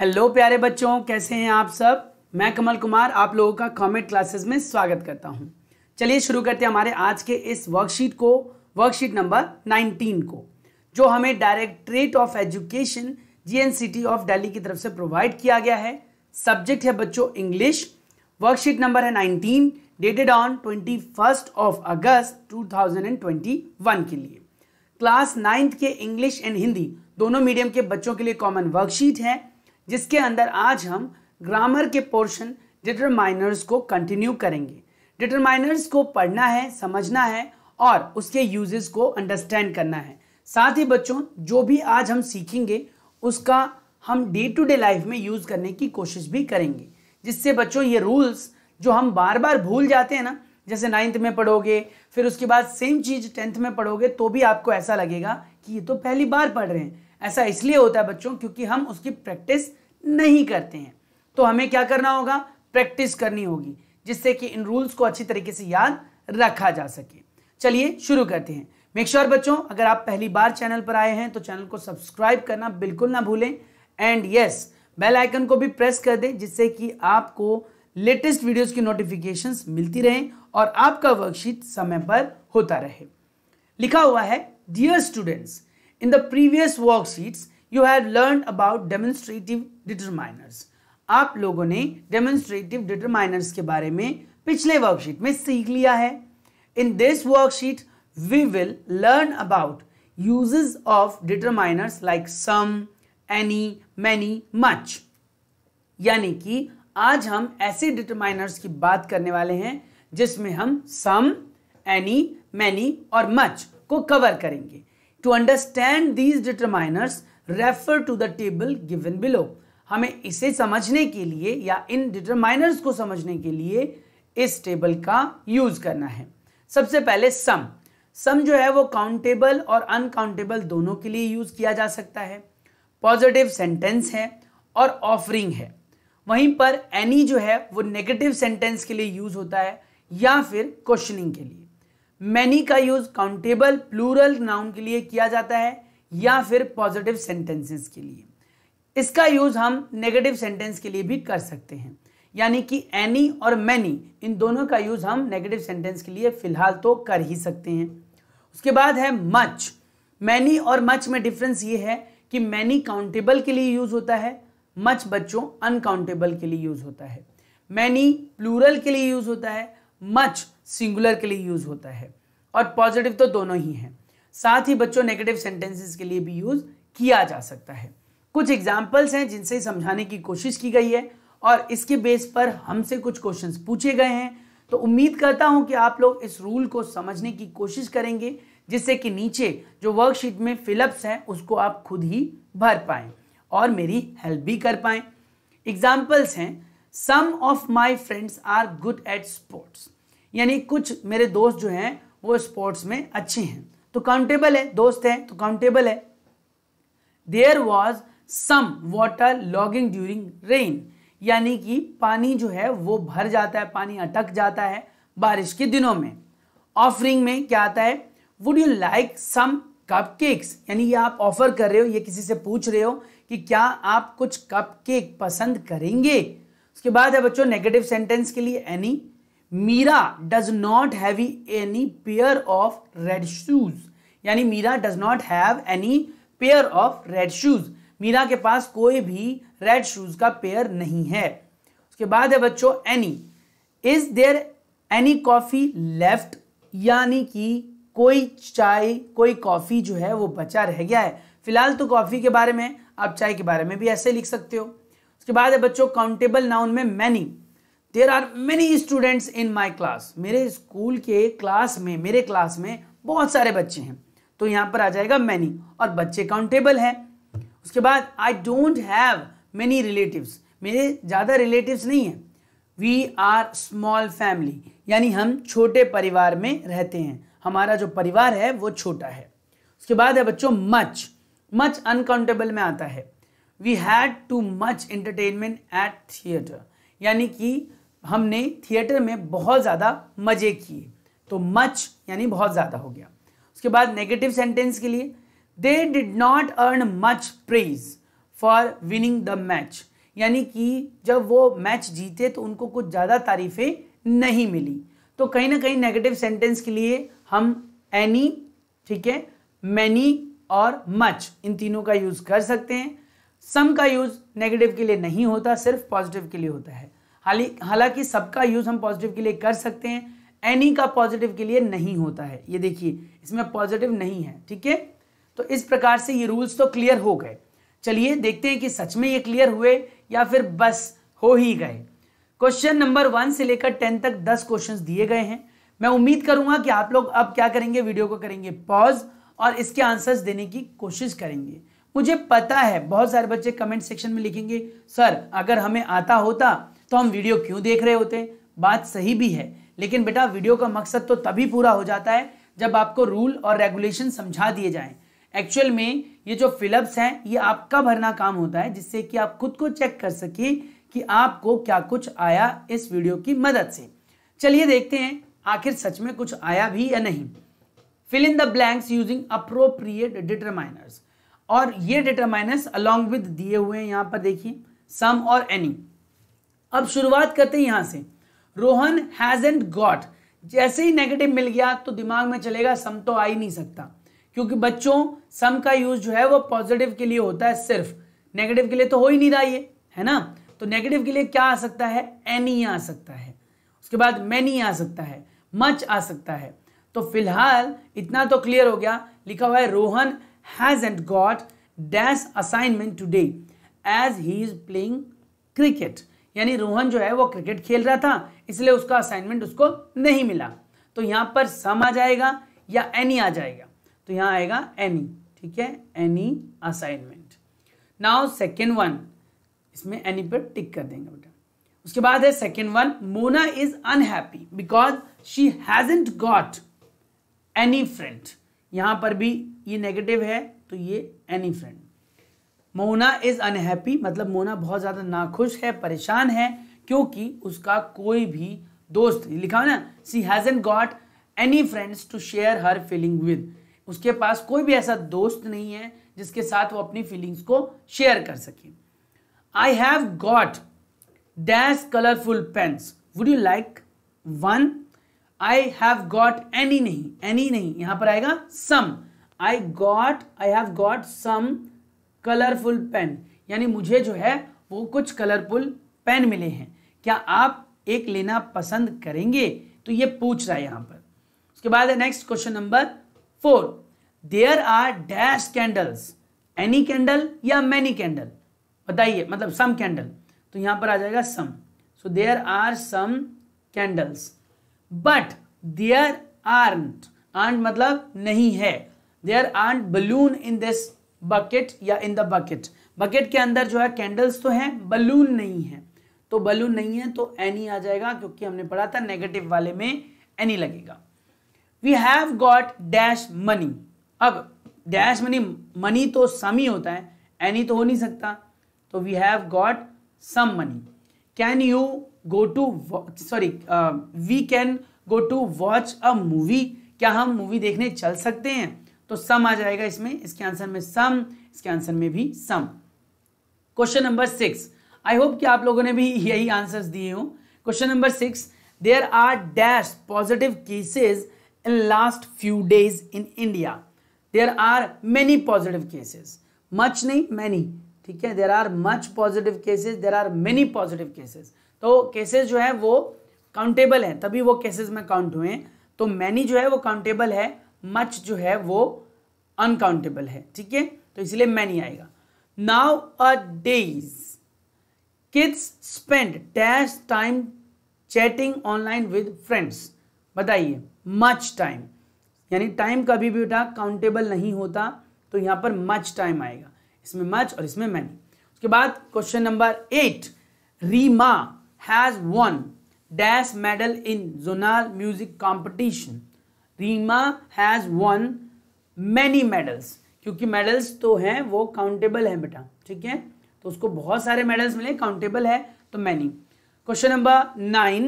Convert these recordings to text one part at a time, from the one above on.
Hello प्यारे बच्चों कैसे हैं आप सब मैं कमल कुमार आप लोगों का कॉमेट क्लासेस में स्वागत करता हूं चलिए शुरू करते हैं हमारे आज के इस वर्कशीट को वर्कशीट नंबर 19 को जो हमें directorate of education GNCT of Delhi की तरफ से प्रोवाइड किया गया है सब्जेक्ट है बच्चों इंग्लिश वर्कशीट नंबर है nineteen dated on twenty of August two के लिए क्लास नाइन्थ के इंग्लिश एंड हिंदी दोनों मीडियम के बच्चों के लिए कॉमन वर्कशीट है जिसके अंदर आज हम ग्रामर के पोर्शन डिटरमाइनर्स को कंटिन्यू करेंगे डिटरमाइनर्स को पढ़ना है समझना है और उसके यूजेस को अंडरस्टैंड करना है साथ ही बच्चों जो भी आज हम सीखेंगे उसका हम डे टू डे लाइफ में यूज़ करने की कोशिश भी करेंगे जिससे बच्चों ये रूल्स जो हम बार बार भूल जाते हैं ना जैसे नाइन्थ में पढ़ोगे फिर उसके बाद सेम चीज़ टेंथ में पढ़ोगे तो भी आपको ऐसा लगेगा कि ये तो पहली बार पढ़ रहे हैं ऐसा इसलिए होता है बच्चों क्योंकि हम उसकी प्रैक्टिस नहीं करते हैं तो हमें क्या करना होगा प्रैक्टिस करनी होगी जिससे कि इन रूल्स को अच्छी तरीके से याद रखा जा सके चलिए शुरू करते हैं मेक श्योर sure बच्चों अगर आप पहली बार चैनल पर आए हैं तो चैनल को सब्सक्राइब करना बिल्कुल ना भूलें एंड यस बेल आइकन को भी प्रेस कर दें जिससे कि आपको लेटेस्ट वीडियोस की नोटिफिकेशंस मिलती रहें और आपका वर्कशीट समय पर होता रहे लिखा हुआ है dear students In the previous worksheets, you have learned about demonstrative determiners. aap logo ne demonstrative determiners ke bare mein pichle worksheet mein seekh liya hai In this worksheet, we will learn about uses of determiners like some, any, many, much. yani ki aaj hum aise determiners ki baat karne wale hain jisme hum some any many aur much को cover करेंगे to understand these determiners refer to the table given below हमें इसे समझने के लिए या इन determiners को समझने के लिए इस टेबल का यूज करना है सबसे पहले सम सम जो है वो काउंटेबल और अनकाउंटेबल दोनों के लिए यूज किया जा सकता है पॉजिटिव सेंटेंस है और ऑफरिंग है वहीं पर एनी जो है वो नेगेटिव सेंटेंस के लिए यूज होता है या फिर क्वेश्चनिंग के लिए मैनी का यूज काउंटेबल प्लूरल नाउन के लिए किया जाता है या फिर पॉजिटिव सेंटेंसेस के लिए इसका यूज हम नेगेटिव सेंटेंस के लिए भी कर सकते हैं यानी कि एनी और मैनी इन दोनों का यूज हम नेगेटिव सेंटेंस के लिए फिलहाल तो कर ही सकते हैं उसके बाद है मच मैनी और मच में डिफरेंस ये है कि मैनी काउंटेबल के लिए यूज होता है मच बच्चों अनकाउंटेबल के लिए यूज होता है मैनी प्लूरल के लिए यूज होता है मच सिंगुलर के लिए यूज़ होता है और पॉजिटिव तो दोनों ही हैं साथ ही बच्चों नेगेटिव सेंटेंसेस के लिए भी यूज़ किया जा सकता है कुछ एग्जाम्पल्स हैं जिनसे समझाने की कोशिश की गई है और इसके बेस पर हमसे कुछ क्वेश्चंस पूछे गए हैं तो उम्मीद करता हूं कि आप लोग इस रूल को समझने की कोशिश करेंगे जिससे कि नीचे जो वर्कशीट में फिलअप्स हैं उसको आप खुद ही भर पाए और मेरी हेल्प भी कर पाए एग्जाम्पल्स हैं some of my friends are good at sports यानी कुछ मेरे दोस्त जो हैं वो स्पोर्ट्स में अच्छे हैं तो काउंटेबल है दोस्त हैं तो काउंटेबल है there was some water logging during rain यानी कि पानी जो है वो भर जाता है पानी अटक जाता है बारिश के दिनों में ऑफरिंग में क्या आता है would you like some cupcakes यानी ये आप ऑफर कर रहे हो ये किसी से पूछ रहे हो कि क्या आप कुछ कप केक पसंद करेंगे उसके बाद है बच्चों नेगेटिव सेंटेंस के लिए any Meera does not have any pair of red shoes यानी Meera does not have any pair of red shoes Meera के पास कोई भी रेड शूज का पेयर नहीं है उसके बाद है बच्चों any is there any coffee left यानी कि कोई चाय कोई कॉफी जो है वो बचा रह गया है फिलहाल तो कॉफी के बारे में आप चाय के बारे में भी ऐसे लिख सकते हो उसके बाद है बच्चों काउंटेबल नाउन में many there are many students in my class मेरे स्कूल के क्लास में मेरे क्लास में बहुत सारे बच्चे हैं तो यहाँ पर आ जाएगा मैनी और बच्चे काउंटेबल हैं उसके बाद I don't have many relative मेरे ज़्यादा रिलेटिव्स नहीं हैं वी आर स्मॉल फैमिली यानी हम छोटे परिवार में रहते हैं हमारा जो परिवार है वो छोटा है उसके बाद है बच्चों मच मच अनकाउंटेबल में आता है we had too much entertainment at theatre यानी कि हमने थिएटर में बहुत ज़्यादा मज़े किए तो मच यानी बहुत ज़्यादा हो गया उसके बाद नेगेटिव सेंटेंस के लिए they did not earn much praise for winning the match यानी कि जब वो मैच जीते तो उनको कुछ ज़्यादा तारीफें नहीं मिली तो कहीं ना कहीं नेगेटिव सेंटेंस के लिए हम एनी ठीक है मैनी और मच इन तीनों का यूज़ कर सकते हैं सम का यूज़ नेगेटिव के लिए नहीं होता सिर्फ पॉजिटिव के लिए होता है हालांकि सबका यूज़ हम पॉजिटिव के लिए कर सकते हैं एनी का पॉजिटिव के लिए नहीं होता है ये देखिए इसमें पॉजिटिव नहीं है ठीक है तो इस प्रकार से ये रूल्स तो क्लियर हो गए चलिए देखते हैं कि सच में ये क्लियर हुए या फिर बस हो ही गए क्वेश्चन नंबर वन से लेकर टेन तक दस क्वेश्चन दिए गए हैं मैं उम्मीद करूंगा कि आप लोग अब क्या करेंगे वीडियो को करेंगे पॉज और इसके आंसर्स देने की कोशिश करेंगे मुझे पता है बहुत सारे बच्चे कमेंट सेक्शन में लिखेंगे सर अगर हमें आता होता तो हम वीडियो क्यों देख रहे होते हैं बात सही भी है लेकिन बेटा वीडियो का मकसद तो तभी पूरा हो जाता है जब आपको रूल और रेगुलेशन समझा दिए जाएं एक्चुअल में ये जो फिलअप्स हैं ये आपका भरना काम होता है जिससे कि आप खुद को चेक कर सकें कि आपको क्या कुछ आया इस वीडियो की मदद से चलिए देखते हैं आखिर सच में कुछ आया भी या नहीं fill in the blanks using appropriate determiners और ये डिटरमाइनर्स अलॉन्ग विद दिए हुए हैं यहाँ पर देखिए सम और एनी अब शुरुआत करते हैं यहां से रोहन हैज एंड गॉट जैसे ही नेगेटिव मिल गया तो दिमाग में चलेगा सम तो आ ही नहीं सकता क्योंकि बच्चों सम का यूज जो है वो पॉजिटिव के लिए होता है सिर्फ नेगेटिव के लिए तो हो ही नहीं रहा ये है ना तो नेगेटिव के लिए क्या आ सकता है एनी आ सकता है उसके बाद मैनी आ सकता है मच आ सकता है तो फिलहाल इतना तो क्लियर हो गया लिखा हुआ है Rohan hasn't got dash assignment today as he is playing cricket यानी रोहन जो है वो क्रिकेट खेल रहा था इसलिए उसका असाइनमेंट उसको नहीं मिला तो यहाँ पर सम आ जाएगा या एनी आ जाएगा तो यहाँ आएगा एनी ठीक है any assignment now second one इसमें एनी पर टिक कर देंगे बेटा उसके बाद है second one Mona is unhappy because she hasn't got any friend यहां पर भी ये नेगेटिव है तो ये any friend Mona is unhappy मतलब मोना बहुत ज़्यादा नाखुश है परेशान है क्योंकि उसका कोई भी दोस्त नहीं लिखा ना she hasn't got any friends to share her feeling with उसके पास कोई भी ऐसा दोस्त नहीं है जिसके साथ वो अपनी फीलिंग्स को शेयर कर सके I have got dash colourful pens would you like one I have got any नहीं एनी नहीं यहाँ पर आएगा some I got I have got some colourful pen यानी मुझे जो है वो कुछ कलरफुल पेन मिले हैं क्या आप एक लेना पसंद करेंगे तो ये पूछ रहा है यहां पर उसके बाद next question number four there are dash candles any candle या मैनी कैंडल बताइए मतलब सम कैंडल तो यहाँ पर आ जाएगा some so there are some candles but there aren't मतलब नहीं है there aren't balloon in this bucket या इन द बकेट बकेट के अंदर जो है कैंडल्स तो हैं बलून नहीं है तो बलून नहीं है तो एनी आ जाएगा क्योंकि हमने पढ़ा था नेगेटिव वाले में एनी लगेगा we have got dash money अब डैश मनी मनी तो सम ही होता है एनी तो हो नहीं सकता तो we have got some money can you go to sorry we can go to watch a movie क्या हम मूवी देखने चल सकते हैं तो सम आ जाएगा इसमें इसके आंसर में सम इसके आंसर में भी some question number six I hope कि आप लोगों ने भी यही आंसर्स दिए हो question number six there are dash positive cases in last few days in India there are many positive cases much नहीं मैनी ठीक है there are much positive cases there are many positive cases तो cases तो जो है वो countable है तभी वो केसेज में काउंट हुए हैं तो मैनी जो है वो काउंटेबल है मच जो है वो अनकाउंटेबल है ठीक है तो इसलिए मैं नहीं आएगा nowadays kids spend dash time chatting online with friends बताइए मच टाइम यानी टाइम कभी भी बेटा काउंटेबल नहीं होता तो यहां पर मच टाइम आएगा इसमें मच और इसमें मैनी उसके बाद question number eight Reema has won dash medal in zonal music competition Reema has won many medals क्योंकि मेडल्स तो हैं वो काउंटेबल हैं बेटा ठीक है तो उसको बहुत सारे मेडल्स मिले काउंटेबल है तो many question number nine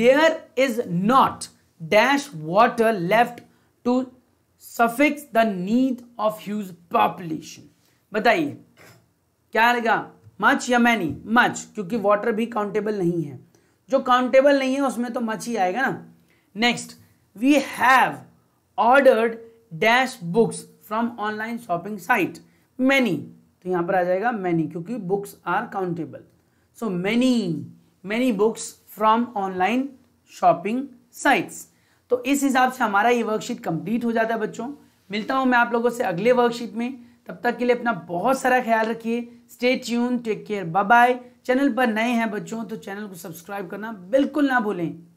there is not dash water left to suffice the need of huge population बताइए क्या आएगा मच या मैनी मच क्योंकि वाटर भी काउंटेबल नहीं है जो काउंटेबल नहीं है उसमें तो मच ही आएगा ना next we have ordered dash books from online shopping site many तो यहाँ पर आ जाएगा many क्योंकि books are countable so many many books from online shopping sites तो इस हिसाब से हमारा ये वर्कशीट कंप्लीट हो जाता है बच्चों मिलता हूँ मैं आप लोगों से अगले वर्कशीट में तब तक के लिए अपना बहुत सारा ख्याल रखिए stay tune take care bye bye channel पर नए हैं बच्चों तो चैनल को सब्सक्राइब करना बिल्कुल ना भूलें